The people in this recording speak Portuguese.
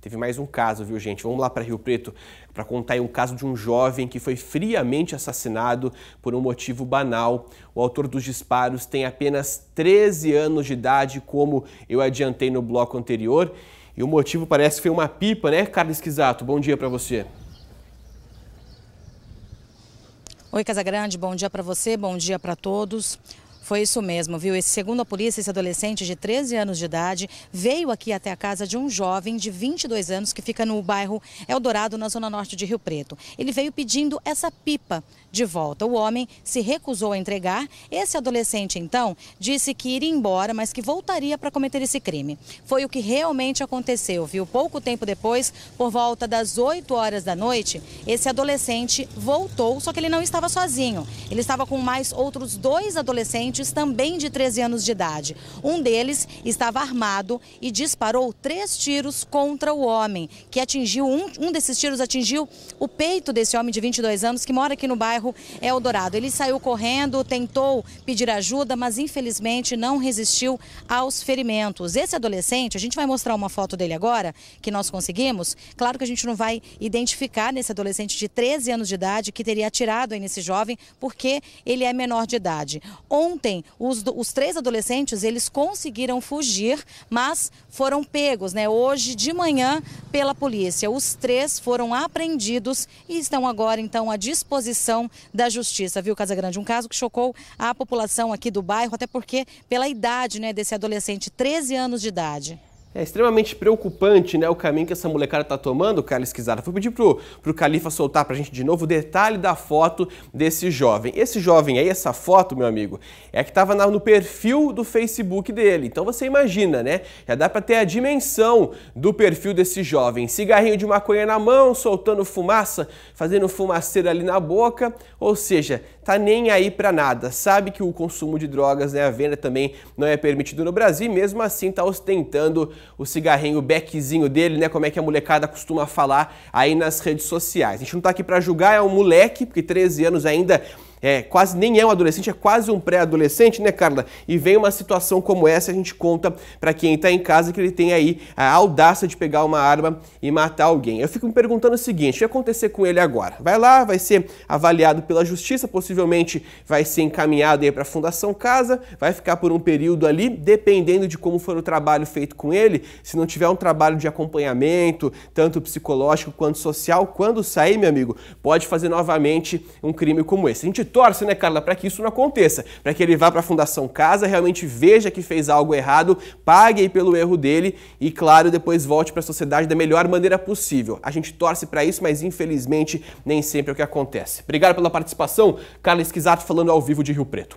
Teve mais um caso, viu, gente? Vamos lá para Rio Preto para contar aí um caso de um jovem que foi friamente assassinado por um motivo banal. O autor dos disparos tem apenas 13 anos de idade, como eu adiantei no bloco anterior. E o motivo parece que foi uma pipa, né, Carlos Quisato? Bom dia para você. Oi, Casagrande, bom dia para você, bom dia para todos. Foi isso mesmo, viu? Esse, segundo a polícia, esse adolescente de 13 anos de idade veio aqui até a casa de um jovem de 22 anos que fica no bairro Eldorado, na zona norte de Rio Preto. Ele veio pedindo essa pipa de volta. O homem se recusou a entregar. Esse adolescente, então, disse que iria embora, mas que voltaria para cometer esse crime. Foi o que realmente aconteceu, viu? Pouco tempo depois, por volta das 8 horas da noite, esse adolescente voltou, só que ele não estava sozinho. Ele estava com mais outros dois adolescentes adolescentes também de 13 anos de idade. Um deles estava armado e disparou três tiros contra o homem, que atingiu um, um desses tiros atingiu o peito desse homem de 22 anos que mora aqui no bairro Eldorado. Ele saiu correndo, tentou pedir ajuda, mas infelizmente não resistiu aos ferimentos. Esse adolescente, a gente vai mostrar uma foto dele agora que nós conseguimos. Claro que a gente não vai identificar nesse adolescente de 13 anos de idade que teria atirado nesse jovem, porque ele é menor de idade. Ontem Ontem, os, os três adolescentes, eles conseguiram fugir, mas foram pegos, né? Hoje de manhã pela polícia. Os três foram apreendidos e estão agora, então, à disposição da justiça, viu, Casagrande? Um caso que chocou a população aqui do bairro, até porque pela idade, né, desse adolescente, 13 anos de idade. É extremamente preocupante né, o caminho que essa molecada está tomando, cara esquisada. Vou pedir pro, pro Califa soltar para a gente de novo o detalhe da foto desse jovem. Esse jovem aí, essa foto, meu amigo, é que estava no perfil do Facebook dele. Então você imagina, né? Já dá para ter a dimensão do perfil desse jovem. Cigarrinho de maconha na mão, soltando fumaça, fazendo fumaceira ali na boca. Ou seja, tá nem aí para nada. Sabe que o consumo de drogas, né, a venda também não é permitido no Brasil e mesmo assim tá ostentando o cigarrinho, o beckzinho dele, né, como é que a molecada costuma falar aí nas redes sociais. A gente não tá aqui para julgar, é um moleque, porque 13 anos ainda é, quase nem é um adolescente, é quase um pré-adolescente, né, Carla? E vem uma situação como essa, a gente conta para quem está em casa que ele tem aí a audácia de pegar uma arma e matar alguém. Eu fico me perguntando o seguinte: o que acontecer com ele agora? Vai lá, vai ser avaliado pela justiça, possivelmente vai ser encaminhado aí para a Fundação Casa, vai ficar por um período ali, dependendo de como for o trabalho feito com ele, se não tiver um trabalho de acompanhamento, tanto psicológico quanto social, quando sair, meu amigo, pode fazer novamente um crime como esse. A gente torce, né, Carla, para que isso não aconteça, para que ele vá para a Fundação Casa, realmente veja que fez algo errado, pague pelo erro dele e, claro, depois volte para a sociedade da melhor maneira possível. A gente torce para isso, mas infelizmente nem sempre é o que acontece. Obrigado pela participação, Carla Esquizato falando ao vivo de Rio Preto.